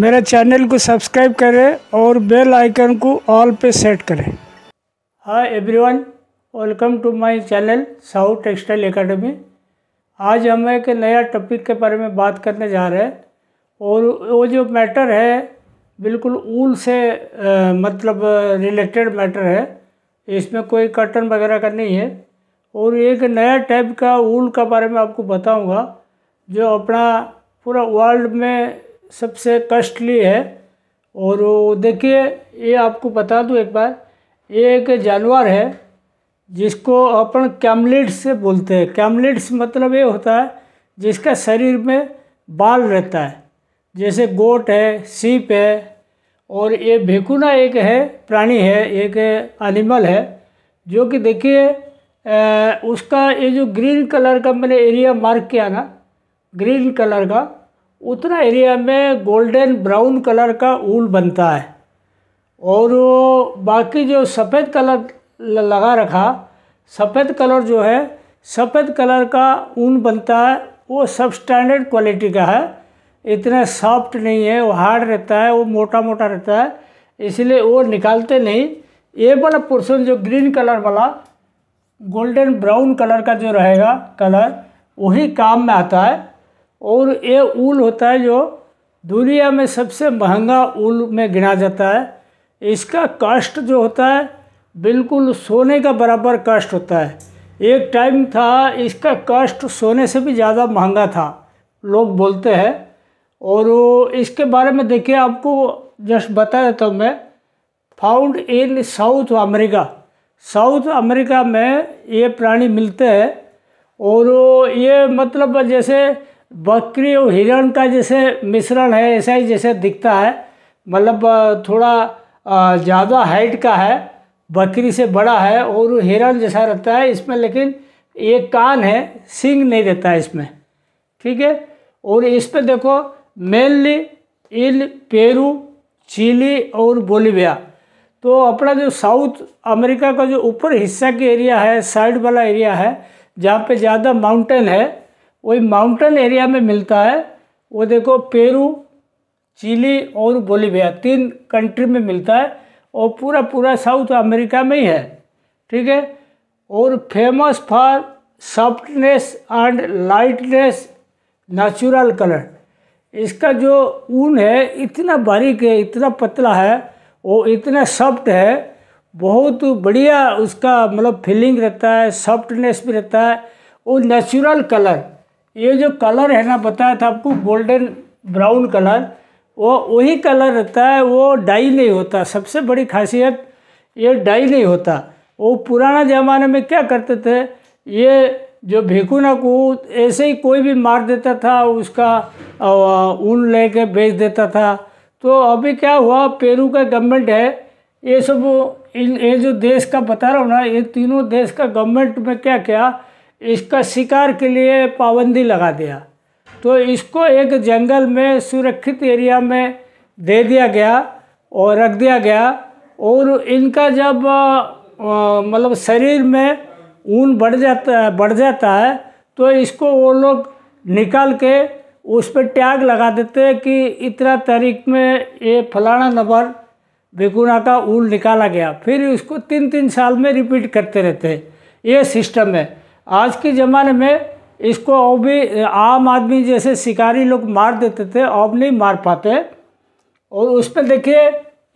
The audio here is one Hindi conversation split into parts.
मेरे चैनल को सब्सक्राइब करें और बेल आइकन को ऑल पे सेट करें hi everyone welcome to my channel south textile academy आज हम एक नया टॉपिक के बारे में बात करने जा रहे हैं और वो जो मैटर है बिल्कुल ऊल से आ, मतलब रिलेटेड मैटर है इसमें कोई कटन वगैरह का नहीं है और एक नया टाइप का ऊल का बारे में आपको बताऊँगा जो अपना पूरा वर्ल्ड में सबसे कष्टली है और वो देखिए ये आपको बता दूँ एक बार ये एक जानवर है जिसको अपन कैमलिट्स से बोलते हैं कैमलिट्स मतलब ये होता है जिसका शरीर में बाल रहता है जैसे गोट है सीप है और ये भेकुना एक है प्राणी है एक एनिमल है जो कि देखिए उसका ये जो ग्रीन कलर का मैंने एरिया मार्क किया ना ग्रीन कलर का उतना एरिया में गोल्डन ब्राउन कलर का ऊल बनता है और वो बाकी जो सफ़ेद कलर लगा रखा सफ़ेद कलर जो है सफ़ेद कलर का ऊन बनता है वो सब स्टैंडर्ड क्वालिटी का है इतना सॉफ्ट नहीं है वो हार्ड रहता है वो मोटा मोटा रहता है इसलिए वो निकालते नहीं ये वाला पोर्सन जो ग्रीन कलर वाला गोल्डन ब्राउन कलर का जो रहेगा कलर वही काम में आता है और ये ऊल होता है जो दुनिया में सबसे महंगा ऊल में गिना जाता है इसका कास्ट जो होता है बिल्कुल सोने का बराबर कास्ट होता है एक टाइम था इसका कास्ट सोने से भी ज़्यादा महंगा था लोग बोलते हैं और वो इसके बारे में देखिए आपको जस्ट बता देता हूँ मैं found in south America south America में ये प्राणी मिलते हैं और ये मतलब जैसे बकरी और हिरण का जैसे मिश्रण है ऐसा ही जैसे दिखता है मतलब थोड़ा ज़्यादा हाइट का है बकरी से बड़ा है और हिरण जैसा रहता है इसमें लेकिन ये कान है सिंग नहीं रहता है इसमें ठीक है और इस पर देखो मेनली इल पेरू चिली और बोलीविया तो अपना जो साउथ अमेरिका का जो ऊपर हिस्सा के एरिया है साइड वाला एरिया है जहाँ पे ज़्यादा माउंटेन है वही माउंटेन एरिया में मिलता है वो देखो पेरू चिली और बोलीविया तीन कंट्री में मिलता है और पूरा पूरा साउथ अमेरिका में ही है ठीक है और famous for softness and lightness natural colour इसका जो ऊन है इतना बारीक है इतना पतला है वो इतना सॉफ्ट है बहुत बढ़िया उसका मतलब फीलिंग रहता है सॉफ्टनेस भी रहता है और नेचुरल कलर ये जो कलर है ना बताया था आपको गोल्डन ब्राउन कलर वो वही कलर रहता है वो डाई नहीं होता सबसे बड़ी खासियत ये डाई नहीं होता वो पुराना ज़माने में क्या करते थे ये जो भेकुना को ऐसे ही कोई भी मार देता था उसका ऊन ले कर बेच देता था तो अभी क्या हुआ पेरू का गवर्नमेंट है ये सब ये जो देश का बता रहा हूँ ना ये तीनों देश का गवर्नमेंट में क्या क्या इसका शिकार के लिए पाबंदी लगा दिया तो इसको एक जंगल में सुरक्षित एरिया में दे दिया गया और रख दिया गया और इनका जब मतलब शरीर में ऊन बढ़ जाता है बढ़ जाता है तो इसको वो लोग निकाल के उस पर टैग लगा देते हैं कि इतना तारीख में ये फलाना नंबर बेगुना का ऊन निकाला गया फिर इसको तीन तीन साल में रिपीट करते रहते हैं ये सिस्टम है आज के ज़माने में इसको अब भी आम आदमी जैसे शिकारी लोग मार देते थे अब नहीं मार पाते और उस पर देखिए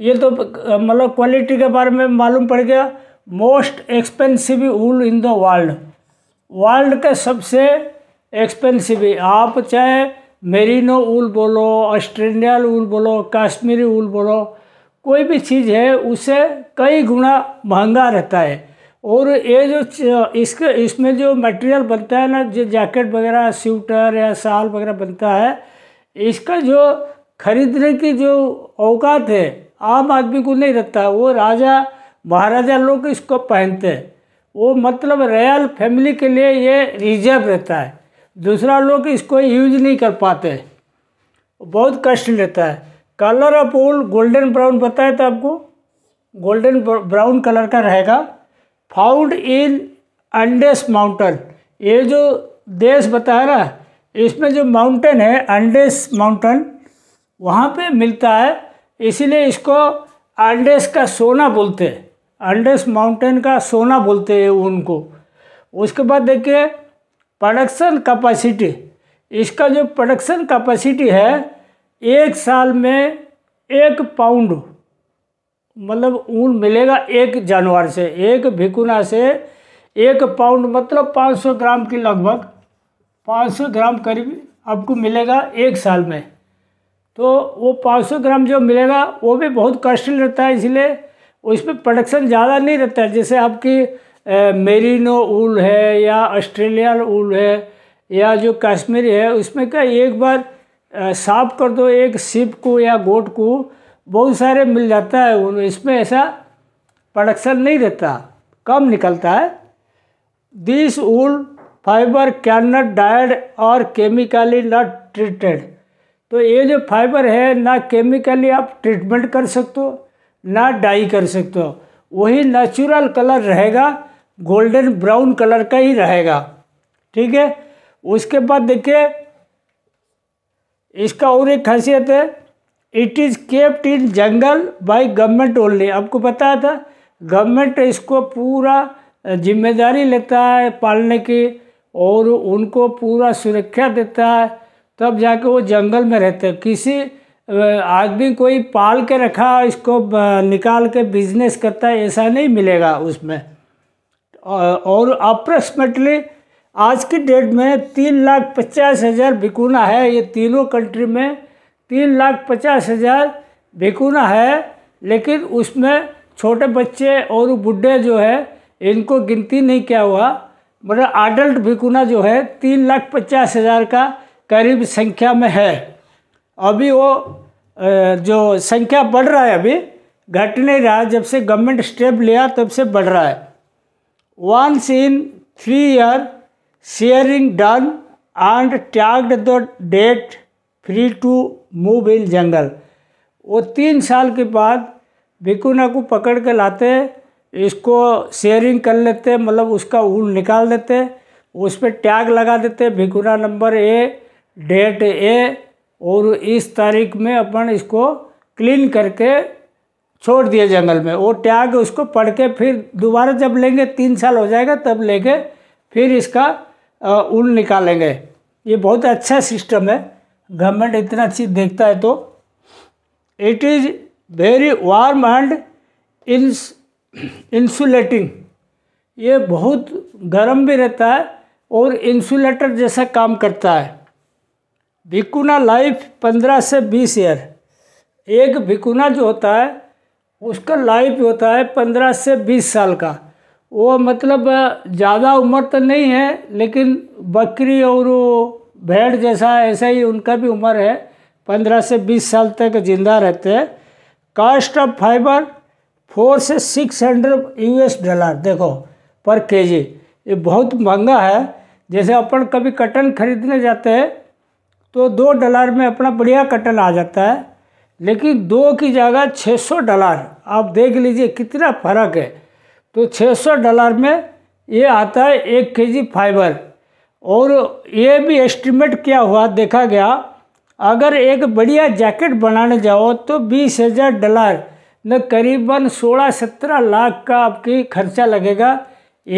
ये तो मतलब क्वालिटी के बारे में मालूम पड़ गया most expensive wool in the world world के सबसे एक्सपेंसिव आप चाहे मेरीनो उल बोलो ऑस्ट्रेलियन उल बोलो कश्मीरी उल बोलो कोई भी चीज़ है उसे कई गुना महंगा रहता है और ये जो इसके इसमें जो मटेरियल बनता है ना जो जैकेट वगैरह स्वेटर या साल वगैरह बनता है इसका जो खरीदने की जो औकात है आम आदमी को नहीं रहता वो राजा महाराजा लोग इसको पहनते हैं वो मतलब रॉयल फैमिली के लिए ये रिजर्व रहता है दूसरा लोग इसको यूज नहीं कर पाते बहुत कष्ट रहता है कलर ऑफ गोल्डन ब्राउन बताया था आपको गोल्डन ब्राउन कलर का रहेगा फाउंड इन अंडेस माउंटेन ये जो देश बताया ना इसमें जो माउंटेन है अंडेस माउंटेन वहाँ पे मिलता है इसीलिए इसको अंडेस का सोना बोलते हैं अंडेस माउंटेन का सोना बोलते हैं उनको उसके बाद देखिए प्रोडक्शन कैपेसिटी इसका जो प्रोडक्शन कैपेसिटी है एक साल में एक पाउंड मतलब ऊन मिलेगा एक जानवर से एक भिकुना से एक पाउंड मतलब 500 ग्राम की लगभग 500 ग्राम करीब आपको मिलेगा एक साल में तो वो 500 ग्राम जो मिलेगा वो भी बहुत कॉस्टली रहता है इसलिए उसमें प्रोडक्शन ज़्यादा नहीं रहता है जैसे आपकी मेरिनो ऊल है या ऑस्ट्रेलियन ऊल है या जो कश्मीरी है उसमें क्या एक बार साफ कर दो एक सिप को या गोट को बहुत सारे मिल जाता है उन इसमें ऐसा प्रोडक्शन नहीं रहता कम निकलता है this wool fibre can not dyed और केमिकली नॉट ट्रीटेड तो ये जो फाइबर है ना केमिकली आप ट्रीटमेंट कर सकते हो ना डाई कर सकते हो वही नेचुरल कलर रहेगा गोल्डन ब्राउन कलर का ही रहेगा ठीक है उसके बाद देखिए इसका और एक खासियत है it is kept in jungle by government only आपको पता था गवर्नमेंट इसको पूरा जिम्मेदारी लेता है पालने की और उनको पूरा सुरक्षा देता है तब जाके वो जंगल में रहते हैं किसी आदमी कोई पाल के रखा इसको निकाल के बिजनेस करता है ऐसा नहीं मिलेगा उसमें और अप्रॉक्सीमेटली आज की डेट में तीन लाख पचास हज़ार बिकुना है ये तीनों कंट्री में तीन लाख पचास हज़ार भिकुना है लेकिन उसमें छोटे बच्चे और बुढ़े जो है इनको गिनती नहीं किया हुआ मतलब अडल्ट भिकुना जो है तीन लाख पचास हज़ार का करीब संख्या में है अभी वो जो संख्या बढ़ रहा है अभी घट नहीं रहा जब से गवर्नमेंट स्टेप लिया तब से बढ़ रहा है once in three year shearing done and tagged the date free to move in jungle वो तीन साल के बाद भिकुना को पकड़ के लाते इसको शेयरिंग कर लेते मतलब उसका ऊन निकाल देते उस पर टैग लगा देते भिकुना नंबर ए डेट ए और इस तारीख में अपन इसको क्लीन करके छोड़ दिए जंगल में वो टैग उसको पढ़ के फिर दोबारा जब लेंगे तीन साल हो जाएगा तब लेके फिर इसका ऊन निकालेंगे ये बहुत अच्छा सिस्टम है गवर्नमेंट इतना चीज देखता है तो it is very warm and insulating ये बहुत गर्म भी रहता है और इंसुलेटर जैसा काम करता है भिकुना लाइफ पंद्रह से बीस ईयर एक भिकुना जो होता है उसका लाइफ होता है पंद्रह से बीस साल का वो मतलब ज़्यादा उम्र तो नहीं है लेकिन बकरी और वो भेड़ जैसा ऐसे ही उनका भी उम्र है पंद्रह से बीस साल तक जिंदा रहते हैं कास्ट ऑफ फाइबर फोर से सिक्स हंड्रेड एस डॉलर देखो पर जी ये बहुत महंगा है जैसे अपन कभी कटन खरीदने जाते हैं तो दो डॉलर में अपना बढ़िया कटन आ जाता है लेकिन दो की जगह छः सौ डॉलर आप देख लीजिए कितना फ़र्क है तो छः सौ डॉलर में ये आता है एक जी फाइबर और ये भी एस्टिमेट क्या हुआ देखा गया अगर एक बढ़िया जैकेट बनाने जाओ तो बीस हज़ार डॉलर न करीबन सोलह सत्रह लाख का आपकी खर्चा लगेगा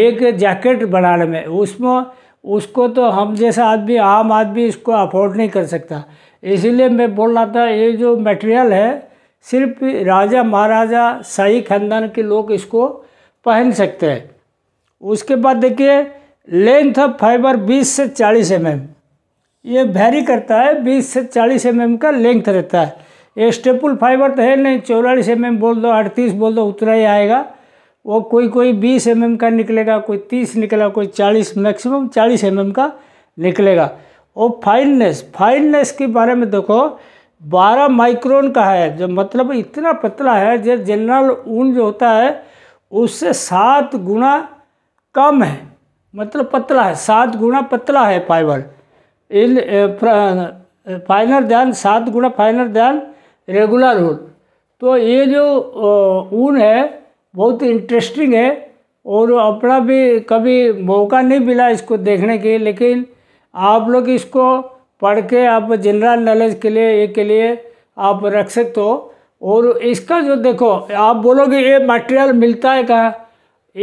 एक जैकेट बनाने में उसमें उसको तो हम जैसा आदमी आम आदमी इसको अफोर्ड नहीं कर सकता इसलिए मैं बोल रहा था ये जो मटेरियल है सिर्फ राजा महाराजा शाही खानदान के लोग इसको पहन सकते हैं उसके बाद देखिए लेंथ ऑफ फाइबर 20 से 40 एम mm. ये वेरी करता है 20 से 40 एम mm का लेंथ रहता है ये स्टेपल फाइबर तो है नहीं चौरालीस एम mm बोल दो अड़तीस बोल दो उतना ही आएगा वो कोई कोई 20 एम mm का निकलेगा कोई 30 निकलेगा कोई 40 मैक्सिमम 40 एम mm का निकलेगा और फाइननेस फाइननेस के बारे में देखो 12 माइक्रोन का है जो मतलब इतना पतला है जो जनरल ऊन जो होता है उससे सात गुना कम है मतलब पतला है सात गुणा पतला है फाइबर इन फाइनर ध्यान सात गुणा फाइनर ध्यान रेगुलर ऊन तो ये जो ऊन है बहुत इंटरेस्टिंग है और अपना भी कभी मौका नहीं मिला इसको देखने के लेकिन आप लोग इसको पढ़ के आप जनरल नॉलेज के लिए ये के लिए आप रख सकते हो और इसका जो देखो आप बोलोगे ये मटेरियल मिलता है कहाँ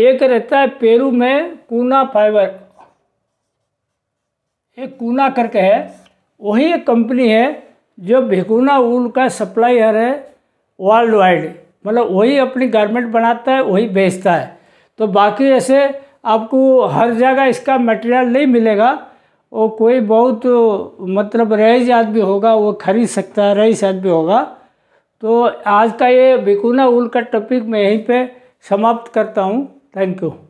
एक रहता है पेरू में कूना फाइबर एक कूना करके है वही एक कंपनी है जो भिकुना ऊल का सप्लायर है वर्ल्ड वाइड मतलब वही अपनी गारमेंट बनाता है वही बेचता है तो बाकी ऐसे आपको हर जगह इसका मटेरियल नहीं मिलेगा वो कोई बहुत मतलब रईस आदमी होगा वो खरीद सकता है रईस आदमी होगा तो आज का ये बिकुना उल का टॉपिक मैं यहीं पे समाप्त करता हूँ Thank you.